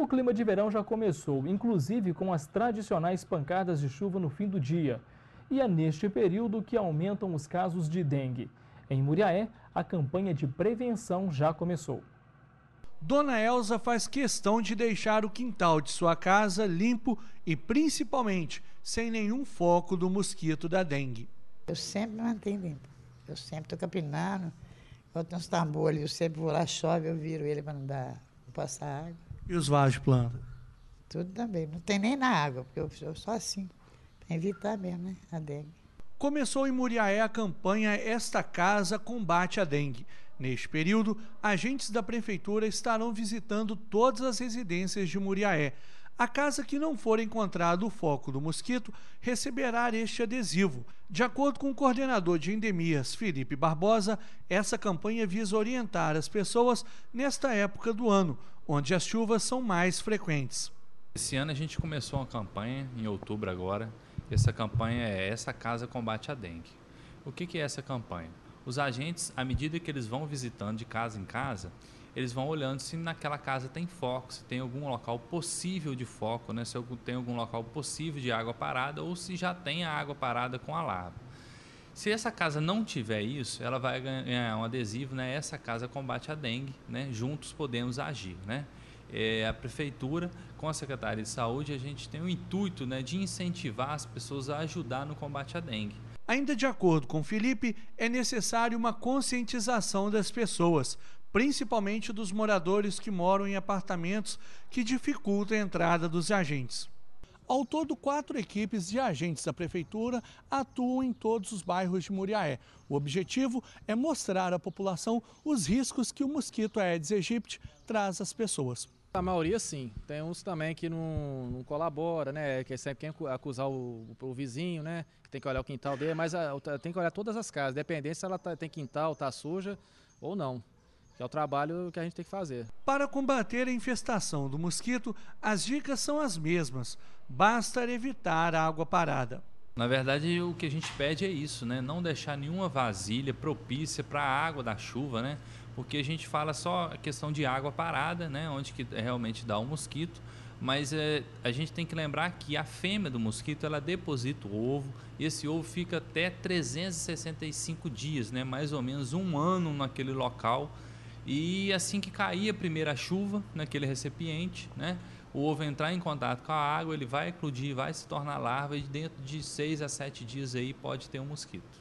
O clima de verão já começou, inclusive com as tradicionais pancadas de chuva no fim do dia. E é neste período que aumentam os casos de dengue. Em Muriaé, a campanha de prevenção já começou. Dona Elza faz questão de deixar o quintal de sua casa limpo e principalmente sem nenhum foco do mosquito da dengue. Eu sempre mantenho limpo. Eu sempre estou capinando. Eu tenho uns tambores, eu sempre vou lá, chove, eu viro ele para não, não passar água. E os vasos plantas. Tudo também. Não tem nem na água, porque eu, eu só assim, para evitar mesmo, né? A dengue. Começou em Muriaé a campanha Esta Casa Combate a Dengue. Neste período, agentes da prefeitura estarão visitando todas as residências de Muriaé. A casa que não for encontrado o foco do mosquito receberá este adesivo. De acordo com o coordenador de endemias, Felipe Barbosa, essa campanha visa orientar as pessoas nesta época do ano, onde as chuvas são mais frequentes. Esse ano a gente começou uma campanha, em outubro agora. Essa campanha é Essa Casa Combate a Dengue. O que é essa campanha? Os agentes, à medida que eles vão visitando de casa em casa, eles vão olhando se naquela casa tem foco, se tem algum local possível de foco, né? se tem algum local possível de água parada ou se já tem a água parada com a lava. Se essa casa não tiver isso, ela vai ganhar um adesivo, né? Essa casa combate a dengue, né? Juntos podemos agir, né? é, a prefeitura com a secretaria de saúde a gente tem o intuito né, de incentivar as pessoas a ajudar no combate à dengue. Ainda de acordo com Felipe, é necessário uma conscientização das pessoas, principalmente dos moradores que moram em apartamentos, que dificulta a entrada dos agentes. Ao todo, quatro equipes de agentes da Prefeitura atuam em todos os bairros de Muriaé. O objetivo é mostrar à população os riscos que o mosquito Aedes aegypti traz às pessoas. A maioria sim. Tem uns também que não, não colabora, né? Que sempre quer acusar o, o vizinho, né? Que tem que olhar o quintal dele, mas a, tem que olhar todas as casas, dependendo se ela tá, tem quintal, tá suja ou não. Que é o trabalho que a gente tem que fazer. Para combater a infestação do mosquito, as dicas são as mesmas. Basta evitar a água parada. Na verdade, o que a gente pede é isso, né? Não deixar nenhuma vasilha propícia para a água da chuva, né? Porque a gente fala só a questão de água parada, né? Onde que realmente dá o um mosquito. Mas é, a gente tem que lembrar que a fêmea do mosquito ela deposita o ovo e esse ovo fica até 365 dias, né? mais ou menos um ano naquele local. E assim que cair a primeira chuva naquele recipiente, né? o ovo entrar em contato com a água, ele vai eclodir, vai se tornar larva e dentro de 6 a 7 dias aí pode ter um mosquito.